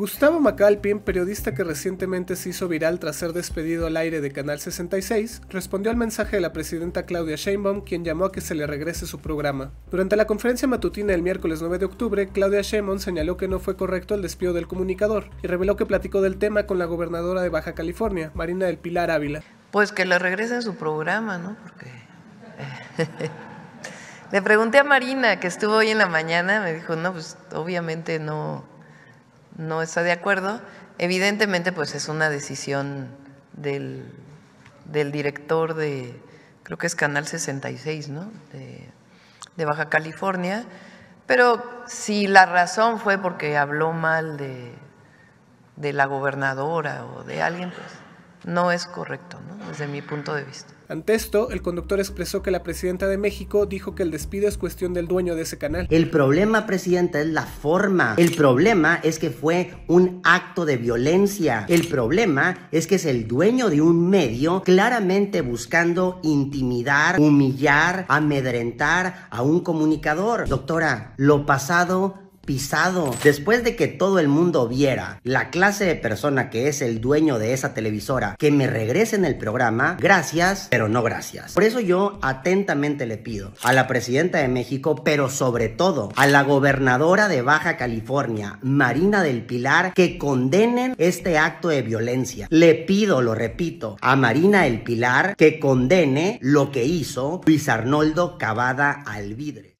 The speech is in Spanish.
Gustavo Macalpin, periodista que recientemente se hizo viral tras ser despedido al aire de Canal 66, respondió al mensaje de la presidenta Claudia Sheinbaum, quien llamó a que se le regrese su programa. Durante la conferencia matutina del miércoles 9 de octubre, Claudia Sheinbaum señaló que no fue correcto el despido del comunicador y reveló que platicó del tema con la gobernadora de Baja California, Marina del Pilar Ávila. Pues que le regresen su programa, ¿no? Porque... Eh, le pregunté a Marina, que estuvo hoy en la mañana, me dijo, no, pues obviamente no no está de acuerdo. Evidentemente, pues es una decisión del, director de, creo que es Canal 66, ¿no? De, Baja California. Pero si la razón fue porque habló mal de, de la gobernadora o de alguien, pues no es correcto, ¿no? desde mi punto de vista. Ante esto, el conductor expresó que la presidenta de México dijo que el despido es cuestión del dueño de ese canal. El problema, presidenta, es la forma. El problema es que fue un acto de violencia. El problema es que es el dueño de un medio claramente buscando intimidar, humillar, amedrentar a un comunicador. Doctora, lo pasado pisado. Después de que todo el mundo viera la clase de persona que es el dueño de esa televisora que me regrese en el programa, gracias, pero no gracias. Por eso yo atentamente le pido a la presidenta de México, pero sobre todo a la gobernadora de Baja California, Marina del Pilar, que condenen este acto de violencia. Le pido, lo repito, a Marina del Pilar que condene lo que hizo Luis Arnoldo Cavada Alvidre.